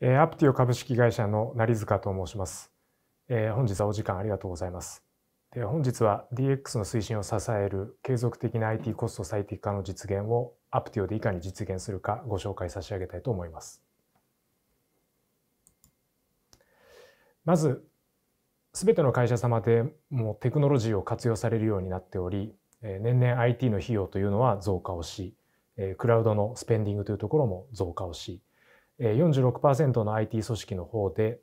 えアプティオ株式会社の成塚と申します、え本日はお時間ありがとうございます本日は DX の推進を支える継続的な IT コスト最適化の実現をアプティオでいかに実現するかご紹介差し上げたいと思いますまず全ての会社様でもうテクノロジーを活用されるようになっており年々 IT の費用というのは増加をしクラウドのスペンディングというところも増加をし46%の IT 組織の方で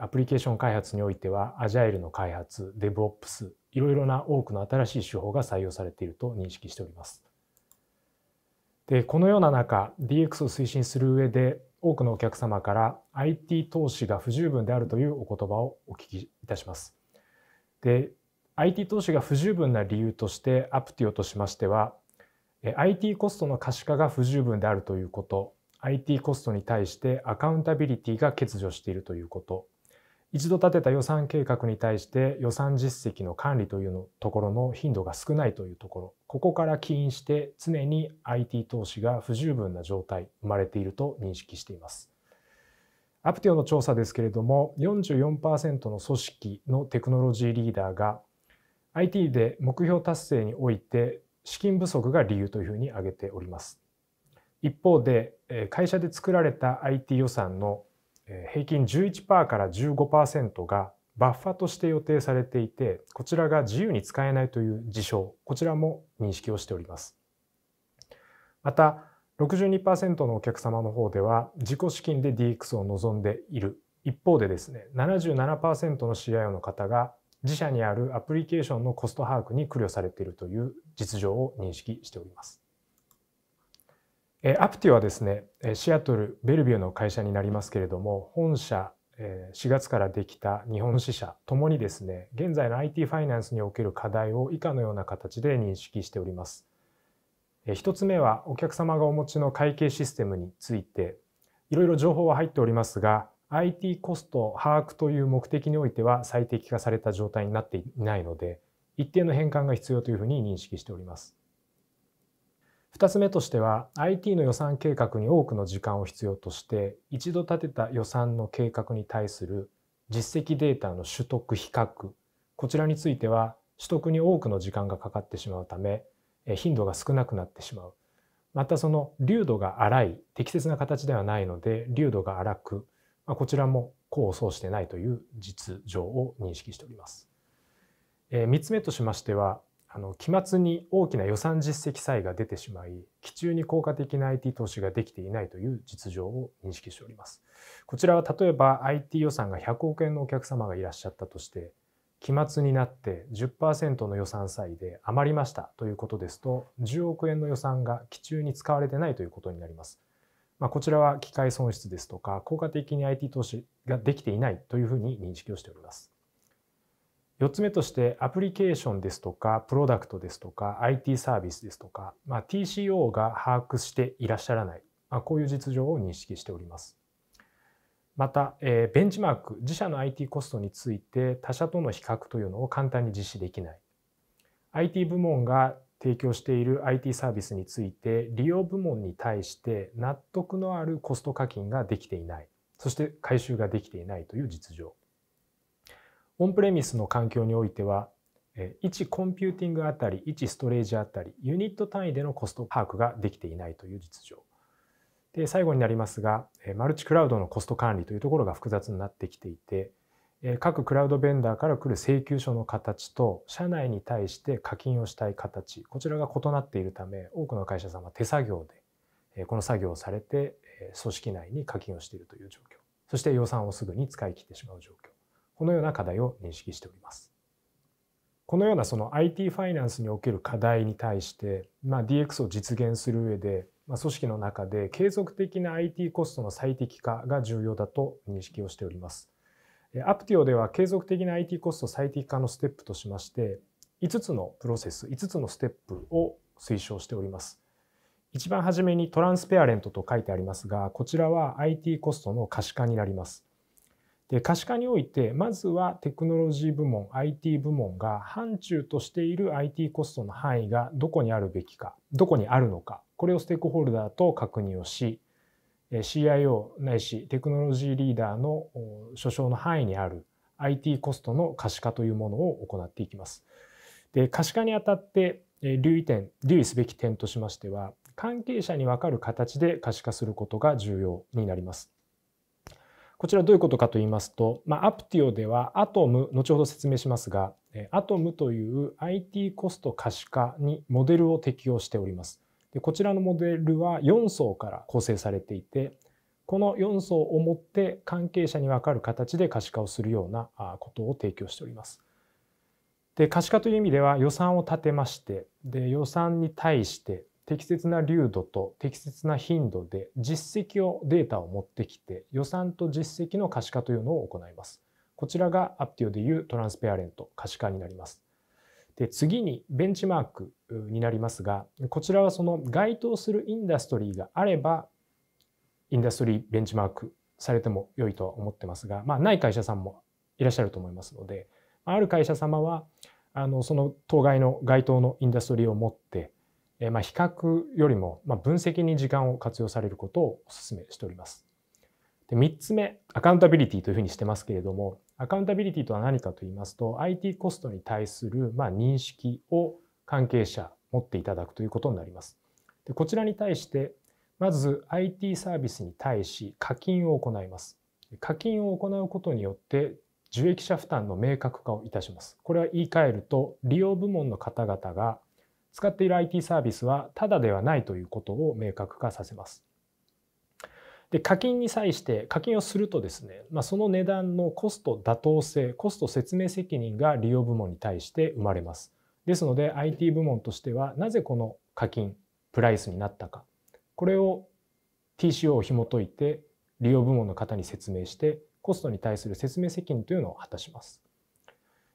アプリケーション開発においてはアジャイルの開発 DevOps いろいろな多くの新しい手法が採用されていると認識しております。でこのような中 DX を推進する上で多くのお客様から IT 投資が不十分であるというお言葉をお聞きいたします。で IT 投資が不十分な理由としてアプティオとしましては IT コストの可視化が不十分であるということ IT コストに対してアカウンタビリティが欠如しているということ一度立てた予算計画に対して予算実績の管理というのところの頻度が少ないというところここから起因して常に IT 投資が不十分な状態生まれていると認識しています。アプテオの調査ですけれども44%の組織のテクノロジーリーダーが IT で目標達成において資金不足が理由というふうに挙げております。一方で会社で作られた IT 予算の平均11%から15%がバッファとして予定されていてこちらが自由に使えないという事象こちらも認識をしておりますまた62%のお客様の方では自己資金で DX を望んでいる一方でですね77%の CIO の方が自社にあるアプリケーションのコスト把握に苦慮されているという実情を認識しておりますアプティはですねシアトルベルビューの会社になりますけれども本社4月からできた日本支社ともにですね現在の IT ファイナンスにおける課題を以下のような形で認識しております1つ目はお客様がお持ちの会計システムについていろいろ情報は入っておりますが IT コスト把握という目的においては最適化された状態になっていないので一定の変換が必要というふうに認識しております2つ目としては IT の予算計画に多くの時間を必要として一度立てた予算の計画に対する実績データの取得比較こちらについては取得に多くの時間がかかってしまうため頻度が少なくなってしまうまたその流度が荒い適切な形ではないので流度が荒くこちらも功を奏してないという実情を認識しております。3つ目としましてはあの期末に大きな予算実績差異が出てしまい期中に効果的な IT 投資ができていないという実情を認識しておりますこちらは例えば IT 予算が100億円のお客様がいらっしゃったとして期末になって10%の予算差異で余りましたということですと10億円の予算が期中に使われてないということになりますまあ、こちらは機械損失ですとか効果的に IT 投資ができていないというふうに認識をしております4つ目としてアプリケーションですとかプロダクトですとか IT サービスですとか、まあ、TCO が把握していらっしゃらない、まあ、こういう実情を認識しております。また、えー、ベンチマーク自社の IT コストについて他社との比較というのを簡単に実施できない IT 部門が提供している IT サービスについて利用部門に対して納得のあるコスト課金ができていないそして回収ができていないという実情オンプレミスの環境においては1コンピューティングあたり1ストレージあたりユニット単位でのコスト把握ができていないという実情で最後になりますがマルチクラウドのコスト管理というところが複雑になってきていて各クラウドベンダーから来る請求書の形と社内に対して課金をしたい形こちらが異なっているため多くの会社さんは手作業でこの作業をされて組織内に課金をしているという状況そして予算をすぐに使い切ってしまう状況このような課題を認識しております。このようなその IT ファイナンスにおける課題に対して、まあ、DX を実現する上で、まあ、組織の中で継続的な IT コストの最適化が重要だと認識をしております。アプティオでは継続的な IT コスト最適化のステップとしまして5つのプロセス5つのステップを推奨しております。一番初めにトランスペアレントと書いてありますがこちらは IT コストの可視化になります。で可視化においてまずはテクノロジー部門 IT 部門が範疇としている IT コストの範囲がどこにあるべきかどこにあるのかこれをステークホルダーと確認をし CIO ないしテクノロジーリーダーの所掌の範囲にある IT コストの可視化というものを行っていきます。で可視化にあたって留意点留意すべき点としましては関係者に分かる形で可視化することが重要になります。こちらどういうことかと言いますと、まあ、アプティオではアトム、後ほど説明しますが、アトムという IT コスト可視化にモデルを適用しております。でこちらのモデルは4層から構成されていて、この4層をもって関係者に分かる形で可視化をするようなことを提供しております。で可視化という意味では予算を立てましてで予算に対して適切な流度と適切な頻度で実績をデータを持ってきて予算と実績の可視化というのを行います。こちらがアプティオでいうトランスペアレント可視化になります。で次にベンチマークになりますがこちらはその該当するインダストリーがあればインダストリーベンチマークされても良いとは思ってますが、まあ、ない会社さんもいらっしゃると思いますのである会社様はあのその当該の該当のインダストリーを持ってえまあ、比較よりも、まあ、分析に時間を活用されることをお勧めしております。で3つ目、アカウンタビリティというふうにしてますけれども、アカウンタビリティとは何かと言いますと、IT コストに対する、まあ、認識を関係者持っていただくということになります。でこちらに対して、まず IT サービスに対し課金を行います。課金を行うことによって受益者負担の明確化をいたします。これは言い換えると利用部門の方々が使っている IT サービスはタダではないということを明確化させます。で課金に際して課金をするとですね、まあ、その値段のコスト妥当性コスト説明責任が利用部門に対して生まれます。ですので IT 部門としてはなぜこの課金プライスになったかこれを TCO を紐解いて利用部門の方に説明してコストに対する説明責任というのを果たします。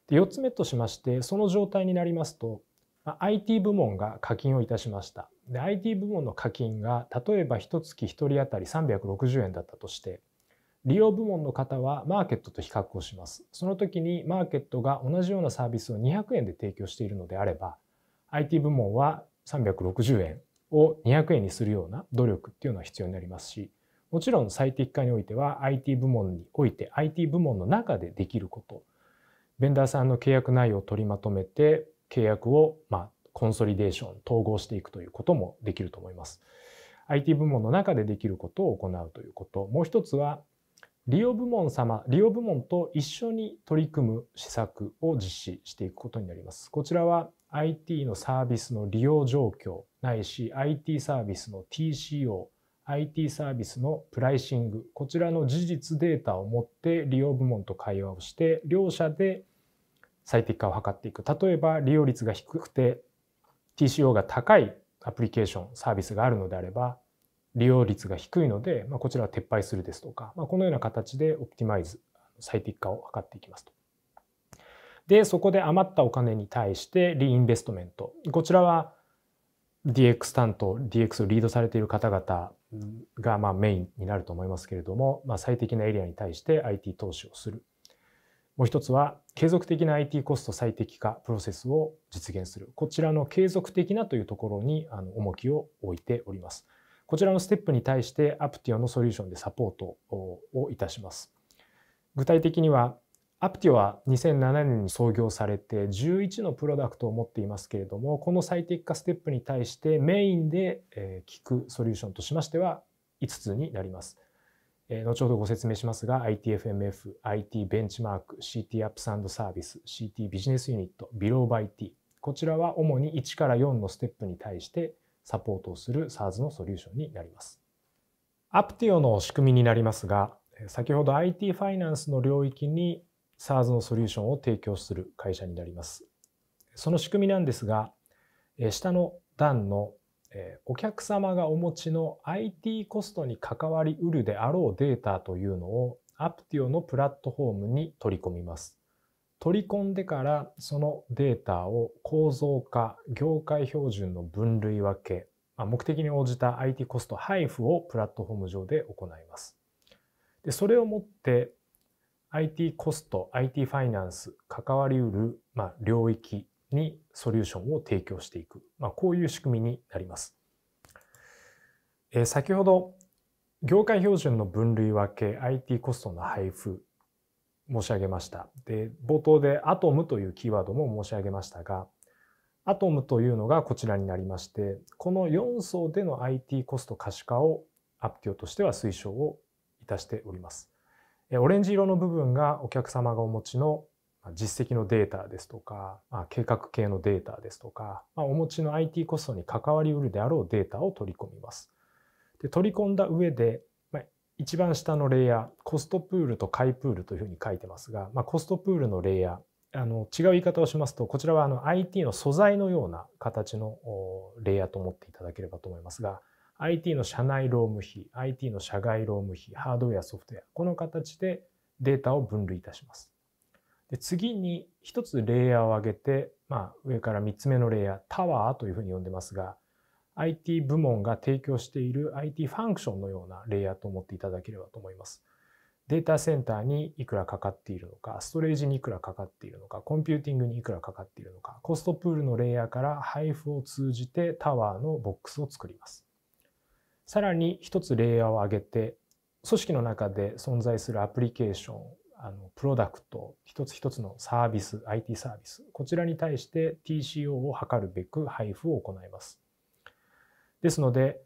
で4つ目としましてその状態になりますと IT 部門が課金をいたしました。で、IT 部門の課金が例えば一月1人当たり360円だったとして、利用部門の方はマーケットと比較をします。その時にマーケットが同じようなサービスを200円で提供しているのであれば、IT 部門は360円を200円にするような努力っていうのは必要になりますし、もちろん最適化においては IT 部門において IT 部門の中でできること、ベンダーさんの契約内容を取りまとめて契約を、まあ、コンソリデーション、統合していくということもできると思います。IT 部門の中でできることを行うということ。もう一つは、利用部門様、利用部門と一緒に取り組む施策を実施していくことになります。こちらは IT のサービスの利用状況ないし IT サービスの TCO、IT サービスのプライシング、こちらの事実データを持って利用部門と会話をして、両者で最適化を図っていく例えば利用率が低くて TCO が高いアプリケーションサービスがあるのであれば利用率が低いので、まあ、こちらは撤廃するですとか、まあ、このような形でオプティマイズ最適化を図っていきますと。でそこで余ったお金に対してリインベストメントこちらは DX 担当 DX をリードされている方々がまメインになると思いますけれども、まあ、最適なエリアに対して IT 投資をするもう一つは継続的な IT コスト最適化プロセスを実現するこちらの継続的なというところに重きを置いておりますこちらのステップに対してアプティオのソリューションでサポートをいたします具体的にはアプティオは2007年に創業されて11のプロダクトを持っていますけれどもこの最適化ステップに対してメインで聞くソリューションとしましては5つになります後ほどご説明しますが ITFMF、IT ベンチマーク、CT アップスサービス、CT ビジネスユニット、ビローバイ T こちらは主に1から4のステップに対してサポートをする SARS のソリューションになります。アプティオの仕組みになりますが先ほど IT ファイナンスの領域に SARS のソリューションを提供する会社になります。その仕組みなんですが下の段のえお客様がお持ちの IT コストに関わりうるであろうデータというのを Aptio のプラットフォームに取り込みます。取り込んでからそのデータを構造化、業界標準の分類分け、ま目的に応じた IT コスト配布をプラットフォーム上で行います。でそれをもって IT コスト、IT ファイナンス、関わりうる、ま領域にソリューションを提供していく、まあ、こういう仕組みになります。えー、先ほど業界標準の分類分け IT コストの配布申し上げました。で冒頭でアトムというキーワードも申し上げましたがアトムというのがこちらになりましてこの4層での IT コスト可視化をアプティオとしては推奨をいたしております。オレンジ色の部分がお客様がお持ちの実績のデータですとか、まあ、計画系のデータですとか、まあ、お持ちの IT コストに関わりうるであろうデータを取り込みます。で取り込んだ上で、まあ、一番下のレイヤーコストプールと買いプールというふうに書いてますが、まあ、コストプールのレイヤーあの違う言い方をしますとこちらはあの IT の素材のような形のレイヤーと思っていただければと思いますが IT の社内労務費 IT の社外労務費ハードウェアソフトウェアこの形でデータを分類いたします。で次に一つレイヤーを上げて、まあ、上から3つ目のレイヤータワーというふうに呼んでますが IT 部門が提供している IT ファンクションのようなレイヤーと思っていただければと思います。データセンターにいくらかかっているのか、ストレージにいくらかかっているのか、コンピューティングにいくらかかっているのか、コストプールのレイヤーから配布を通じてタワーのボックスを作ります。さらに一つレイヤーを上げて、組織の中で存在するアプリケーションあのプロダクト一つ一つのサービス IT サービスこちらに対して TCO を測るべく配布を行います。ですので、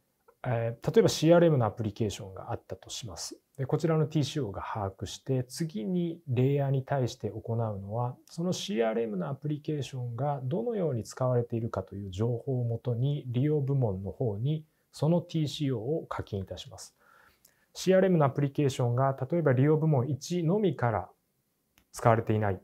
えー、例えば CRM のアプリケーションがあったとします。でこちらの TCO が把握して次にレイヤーに対して行うのはその CRM のアプリケーションがどのように使われているかという情報をもとに利用部門の方にその TCO を課金いたします。CRM のアプリケーションが例えば利用部門1のみから使われていない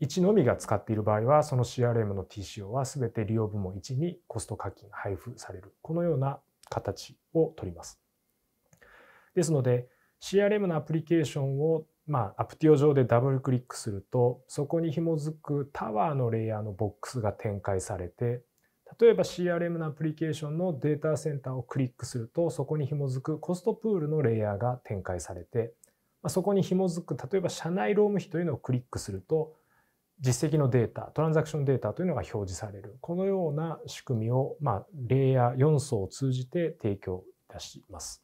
1のみが使っている場合はその CRM の TCO は全て利用部門1にコスト課金配布されるこのような形をとります。ですので CRM のアプリケーションをまあ、アプティオ上でダブルクリックするとそこに紐づくタワーのレイヤーのボックスが展開されて例えば CRM のアプリケーションのデータセンターをクリックするとそこに紐づくコストプールのレイヤーが展開されてそこに紐づく例えば社内労務費というのをクリックすると実績のデータトランザクションデータというのが表示されるこのような仕組みを、まあ、レイヤー4層を通じて提供いたします。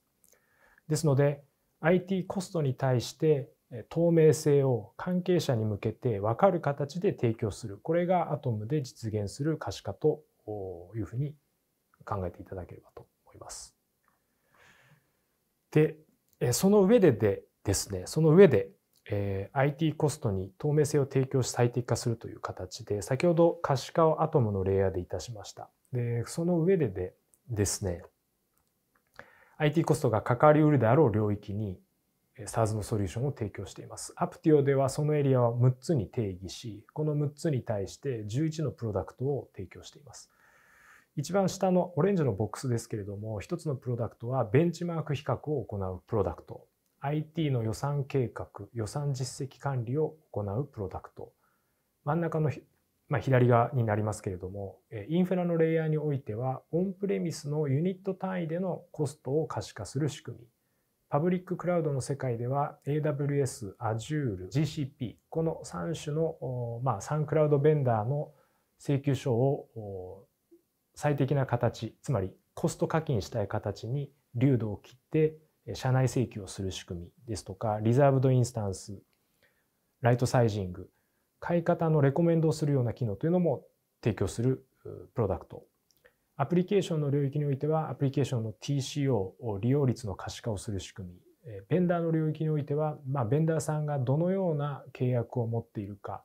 ですので IT コストに対して透明性を関係者に向けて分かる形で提供するこれがアトムで実現する可視化というふうに考えていただければと思います。で、その上ででですね、その上で、え IT コストに透明性を提供し最適化するという形で、先ほど可視化をアトムのレイヤーでいたしました。で、その上ででですね、IT コストが関わりうるであろう領域に SARS のソリューションを提供しています。アプティオではそのエリアを6つに定義し、この6つに対して11のプロダクトを提供しています。一番下のオレンジのボックスですけれども1つのプロダクトはベンチマーク比較を行うプロダクト IT の予算計画予算実績管理を行うプロダクト真ん中の、まあ、左側になりますけれどもインフラのレイヤーにおいてはオンプレミスのユニット単位でのコストを可視化する仕組みパブリッククラウドの世界では AWS、Azure、GCP この3種の、まあ、3クラウドベンダーの請求書を最適な形つまりコスト課金したい形に流度を切って社内請求をする仕組みですとかリザーブドインスタンスライトサイジング買い方のレコメンドをするような機能というのも提供するプロダクトアプリケーションの領域においてはアプリケーションの TCO を利用率の可視化をする仕組みベンダーの領域においては、まあ、ベンダーさんがどのような契約を持っているか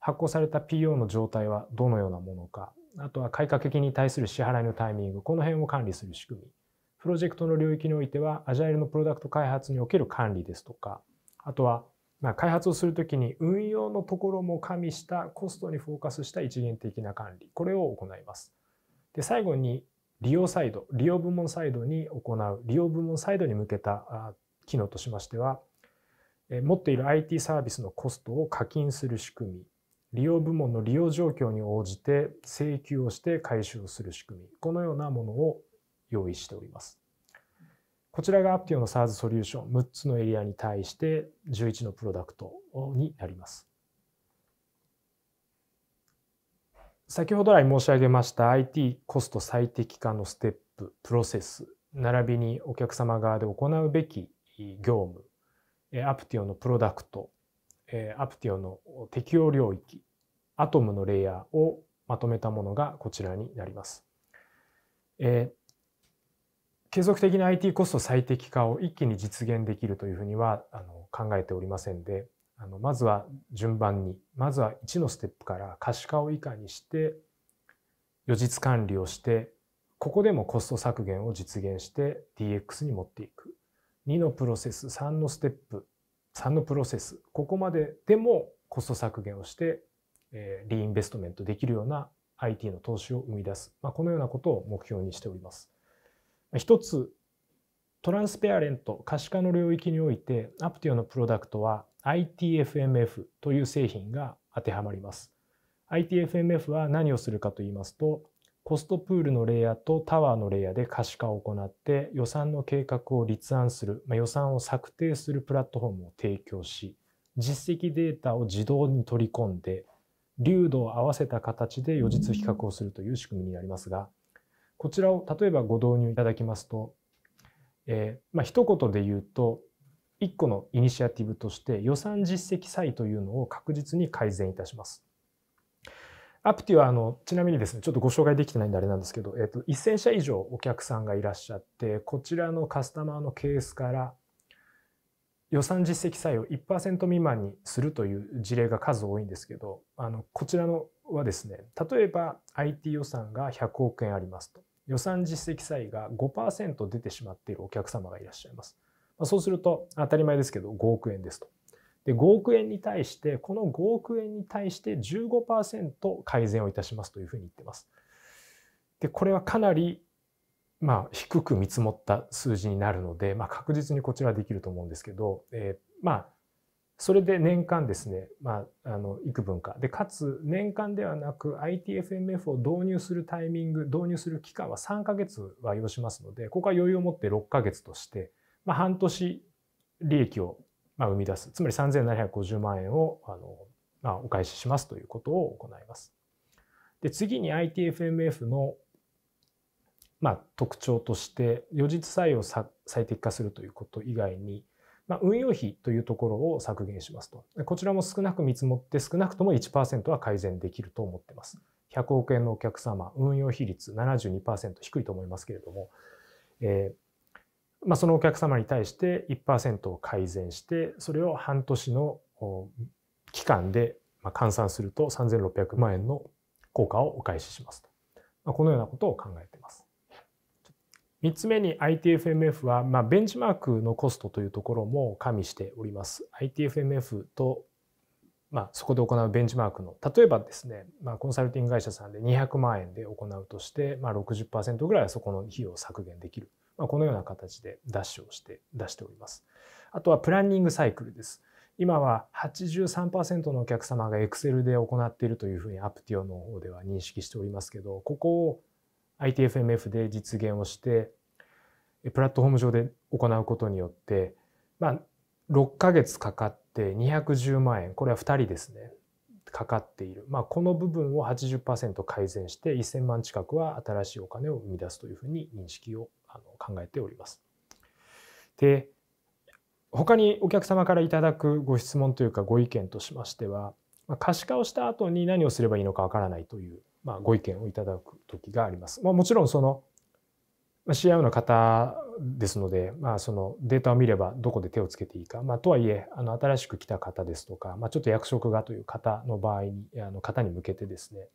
発行された PO の状態はどのようなものかあとは改革金に対する支払いのタイミング、この辺を管理する仕組み。プロジェクトの領域においては、アジャイルのプロダクト開発における管理ですとか、あとは、ま開発をするときに運用のところも加味したコストにフォーカスした一元的な管理、これを行います。で、最後に利用サイド、利用部門サイドに行う、利用部門サイドに向けた機能としましては、持っている IT サービスのコストを課金する仕組み、利用部門の利用状況に応じて請求をして回収をする仕組みこのようなものを用意しております。こちらがアプティオの s a r s ソリューション6つのエリアに対して11のプロダクトになります。先ほど来申し上げました IT コスト最適化のステッププロセス並びにお客様側で行うべき業務アプティオのプロダクトえアプティオの適用領域、アトムのレイヤーをまとめたものがこちらになります。え継続的な IT コスト最適化を一気に実現できるというふうにはあの考えておりませんで、あのまずは順番に、まずは1のステップから可視化を以下にして、予実管理をして、ここでもコスト削減を実現して DX に持っていく。2のプロセス、3のステップ、3のプロセスここまででもコスト削減をして、えー、リインベストメントできるような IT の投資を生み出す、まあ、このようなことを目標にしております。一つトランスペアレント可視化の領域においてアプティオのプロダクトは ITFMF という製品が当てはまります。ITFMF は何をするかと言いますとコストプールのレイヤーとタワーのレイヤーで可視化を行って予算の計画を立案する、まあ、予算を策定するプラットフォームを提供し実績データを自動に取り込んで流度を合わせた形で予実比較をするという仕組みになりますがこちらを例えばご導入いただきますと、えー、まあ一言で言うと1個のイニシアティブとして予算実績差異というのを確実に改善いたします。アプティはあのちなみにですねちょっとご紹介できてないんであれなんですけど、えー、と1000社以上お客さんがいらっしゃってこちらのカスタマーのケースから予算実績採用1%未満にするという事例が数多いんですけどあのこちらのはですね例えば IT 予算が100億円ありますと予算実績採用が5%出てしまっているお客様がいらっしゃいます。そうすると当たり前ですけど5億円ですと。で5億円に対してこの5億円に対して15%改善をいたしますというふうに言ってます。でこれはかなりまあ、低く見積もった数字になるので、まあ、確実にこちらできると思うんですけど、えー、まあそれで年間ですね、まあ、あの幾分かでかつ年間ではなく ITFMF を導入するタイミング導入する期間は3か月は要しますのでここは余裕を持って6か月として、まあ、半年利益をまあ、生み出すつまり3750万円をあの、まあ、お返ししますということを行います。で次に ITFMF の、まあ、特徴として予実採用を最適化するということ以外に、まあ、運用費というところを削減しますとこちらも少なく見積もって少なくとも1%は改善できると思ってます。100億円のお客様運用比率72%低いと思いますけれども、えー、まあ、そのお客様に対して1%を改善してそれを半年の期間で換算すると3600万円の効果をお返ししますと、まあ、このようなことを考えています。3つ目に ITFMF は、まあ、ベンチマークのコストというところも加味しております。ITFMF と、まあ、そこで行うベンチマークの例えばですね、まあ、コンサルティング会社さんで200万円で行うとして、まあ60、60%ぐらいはそこの費用を削減できる。まあ、このような形でダッシュをして出しております。あとはプランニングサイクルです。今は83%のお客様が Excel で行っているというふうにアプティオの方では認識しておりますけど、ここを ITFMF で実現をして、プラットフォーム上で行うことによって、まあ、6ヶ月かかって210万円、これは2人ですね、かかっている。まあ、この部分を80%改善して1000万近くは新しいお金を生み出すというふうに認識をあの考えております。で他にお客様からいただくご質問というかご意見としましては、まあ、可視化をした後に何をすればいいのかわからないという、まあ、ご意見をいただく時があります。まあ、もちろんその CIO の方ですので、まあ、そのデータを見ればどこで手をつけていいか、まあ、とはいえあの新しく来た方ですとか、まあ、ちょっと役職がという方の場合にあの方に向けてですね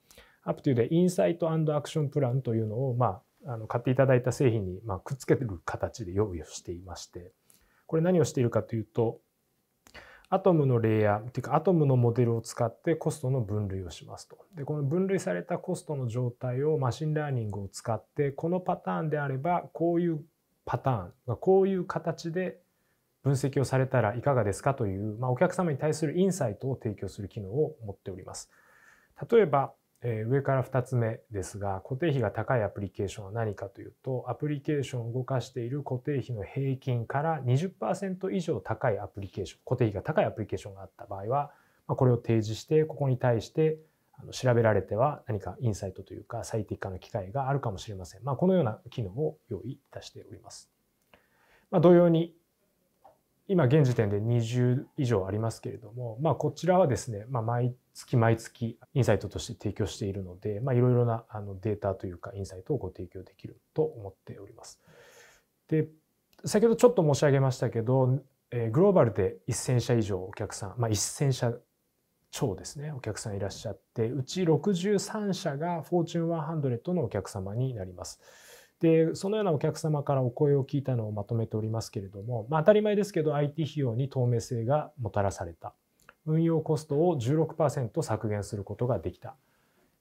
アップというでインサイトアクションプランというのを、まあ、あの買っていただいた製品に、まくっつけてる形で用意をしていましてこれ何をしているかというとアトムのレイヤーというかアトムのモデルを使ってコストの分類をしますと。でこの分類されたコストの状態をマシンラーニングを使ってこのパターンであればこういうパターンこういう形で分析をされたらいかがですかという、まあ、お客様に対するインサイトを提供する機能を持っております。例えばえー、上から2つ目ですが固定費が高いアプリケーションは何かというとアプリケーションを動かしている固定費の平均から20%以上高いアプリケーション固定費が高いアプリケーションがあった場合は、まあ、これを提示してここに対して調べられては何かインサイトというか最適化の機会があるかもしれません。まあ、このような機能を用意いたしております。まあ、同様に今現時点で20以上ありますけれども、まあ、こちらはですね、まあ、毎月毎月インサイトとして提供しているので、いろいろなあのデータというかインサイトをご提供できると思っております。で先ほどちょっと申し上げましたけど、グローバルで1,000社以上お客さん、まあ、1,000社超ですねお客さんいらっしゃってうち63社がフォーチュン100のお客様になります。でそのようなお客様からお声を聞いたのをまとめておりますけれども、まあ、当たり前ですけど IT 費用に透明性がもたらされた運用コストを16%削減することができた、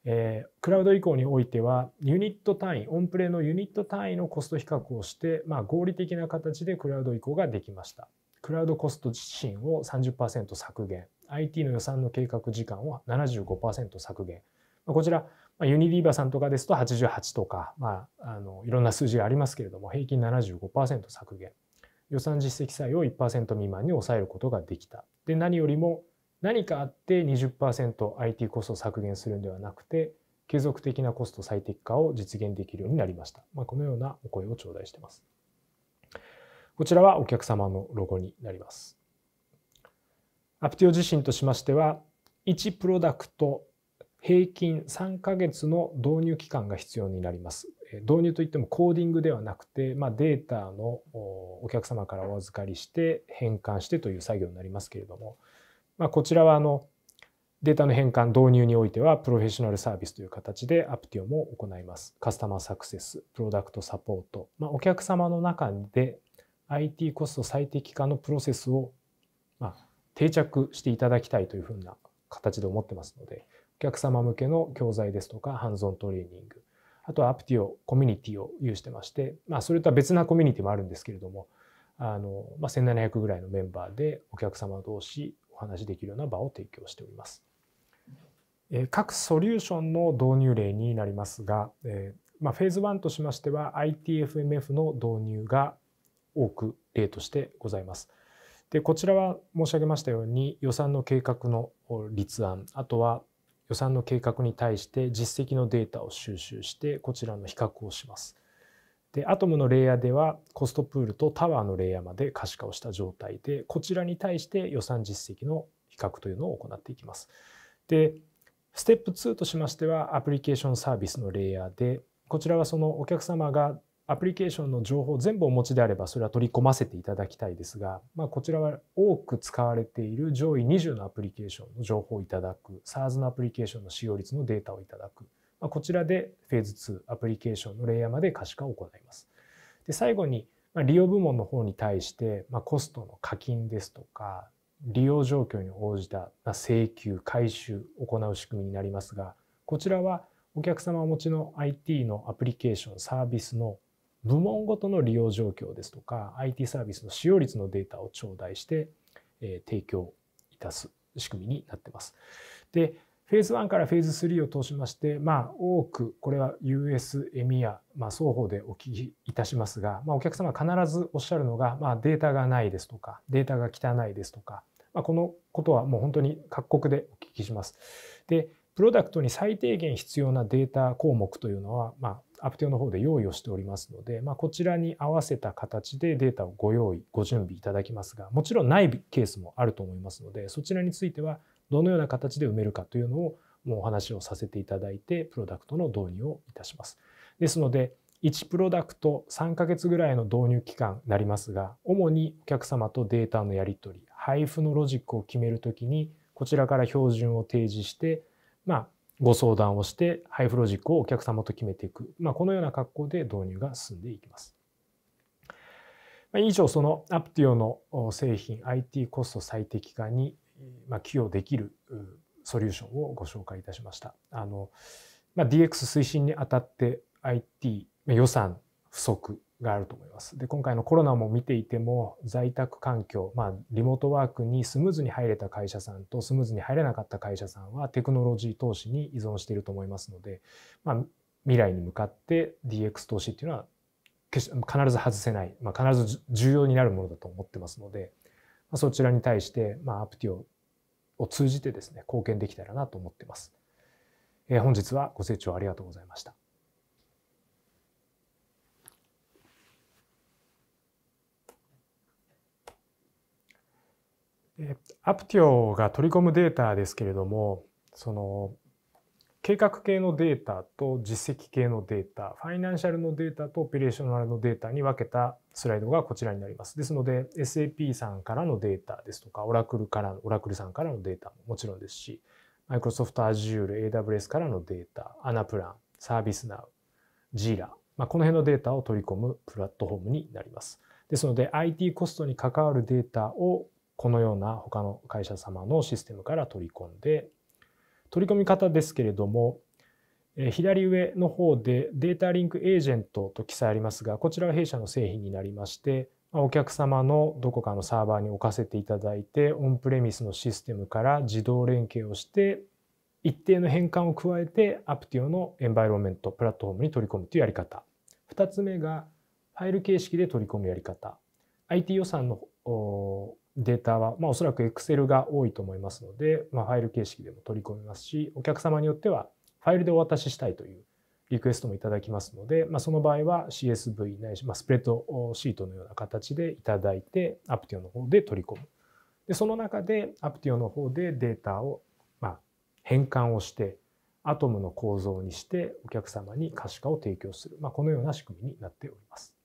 えー、クラウド移行においてはユニット単位オンプレのユニット単位のコスト比較をして、まあ、合理的な形でクラウド移行ができましたクラウドコスト自身を30%削減 IT の予算の計画時間を75%削減こちらまあ、ユニリーバーさんとかですと88とか、まあ、あのいろんな数字がありますけれども平均75%削減予算実績債を1%未満に抑えることができたで何よりも何かあって 20%IT コストを削減するんではなくて継続的なコスト最適化を実現できるようになりました、まあ、このようなお声を頂戴してますこちらはお客様のロゴになりますアプティオ自身としましては1プロダクト平均3ヶ月の導入期間が必要になります。導入といってもコーディングではなくて、まあ、データのお客様からお預かりして変換してという作業になりますけれども、まあ、こちらはあのデータの変換導入においてはプロフェッショナルサービスという形でアプティオも行います。カスタマーサクセス、プロダクトサポート、まあ、お客様の中で IT コスト最適化のプロセスをま定着していただきたいというふうな形で思ってますので、お客様向けの教材ですとか、ハンズオントレーニング、あとはアプティオコミュニティを有してまして、まあ、それとは別なコミュニティもあるんですけれども、あの、まあ、1700ぐらいのメンバーでお客様同士お話しできるような場を提供しております。え各ソリューションの導入例になりますが、えまあ、フェーズ1としましては ITFMF の導入が多く例としてございます。でこちらは申し上げましたように予算の計画の立案あとは予算の計画に対して実績のデータを収集してこちらの比較をします。でアトムのレイヤーではコストプールとタワーのレイヤーまで可視化をした状態でこちらに対して予算実績の比較というのを行っていきます。でステップ2としましてはアプリケーションサービスのレイヤーでこちらはそのお客様がアプリケーションの情報全部お持ちであればそれは取り込ませていただきたいですが、まあ、こちらは多く使われている上位20のアプリケーションの情報をいただく SARS のアプリケーションの使用率のデータをいただく、まあ、こちらでフェーズ2アプリケーションのレイヤーまで可視化を行います。で最後に、まあ、利用部門の方に対して、まあ、コストの課金ですとか利用状況に応じた請求回収を行う仕組みになりますがこちらはお客様お持ちの IT のアプリケーションサービスの部門ごとの利用状況ですとか IT サービスの使用率のデータを頂戴して、え提供いたす仕組みになってます。でフェーズ1からフェーズ3を通しまして、まあ、多く、これは US、エ m ア、まあ、双方でお聞きいたしますが、まあ、お客様必ずおっしゃるのが、まあ、データがないですとか、データが汚いですとか、まあ、このことはもう本当に各国でお聞きします。で、プロダクトに最低限必要なデータ項目というのは、まあ、アプテオの方で用意をしておりますので、まあ、こちらに合わせた形でデータをご用意ご準備いただきますがもちろんないケースもあると思いますのでそちらについてはどのような形で埋めるかというのをもうお話をさせていただいてプロダクトの導入をいたします。ですので1プロダクト3ヶ月ぐらいの導入期間になりますが主にお客様とデータのやり取り配布のロジックを決めるときにこちらから標準を提示してまあご相談をしてハイフロジックをお客様と決めていく、まあ、このような格好で導入が進んでいきます。まあ、以上そのアプティオの製品 IT コスト最適化に寄与できるソリューションをご紹介いたしました。あのまあ、DX 推進にあたって IT 予算不足があると思います。で今回のコロナも見ていても在宅環境、まあ、リモートワークにスムーズに入れた会社さんとスムーズに入れなかった会社さんはテクノロジー投資に依存していると思いますので、まあ、未来に向かって DX 投資っていうのは必ず外せない、まあ、必ず重要になるものだと思ってますので、まあ、そちらに対して、まあ、アプティオを通じてですね貢献できたらなと思ってます。えー、本日はご清聴ありがとうございました。アプティオが取り込むデータですけれどもその計画系のデータと実績系のデータファイナンシャルのデータとオペレーショナルのデータに分けたスライドがこちらになりますですので SAP さんからのデータですとかオラクルからオラクルさんからのデータももちろんですし Microsoft Azure AWS からのデータアナプランサービスナウジーラ、まあ、この辺のデータを取り込むプラットフォームになりますですので IT コストに関わるデータをこのような他の会社様のシステムから取り込んで取り込み方ですけれども左上の方でデータリンクエージェントと記載ありますがこちらは弊社の製品になりましてお客様のどこかのサーバーに置かせていただいてオンプレミスのシステムから自動連携をして一定の変換を加えてアプティオのエンバイロメントプラットフォームに取り込むというやり方2つ目がファイル形式で取り込むやり方 IT 予算のデータは、まあ、おそらく Excel が多いと思いますので、まあ、ファイル形式でも取り込みますしお客様によってはファイルでお渡ししたいというリクエストもいただきますので、まあ、その場合は CSV ないし、まあ、スプレッドシートのような形でいただいてアプティオの方で取り込むでその中でアプティオの方でデータを、まあ、変換をしてアトムの構造にしてお客様に可視化を提供する、まあ、このような仕組みになっております。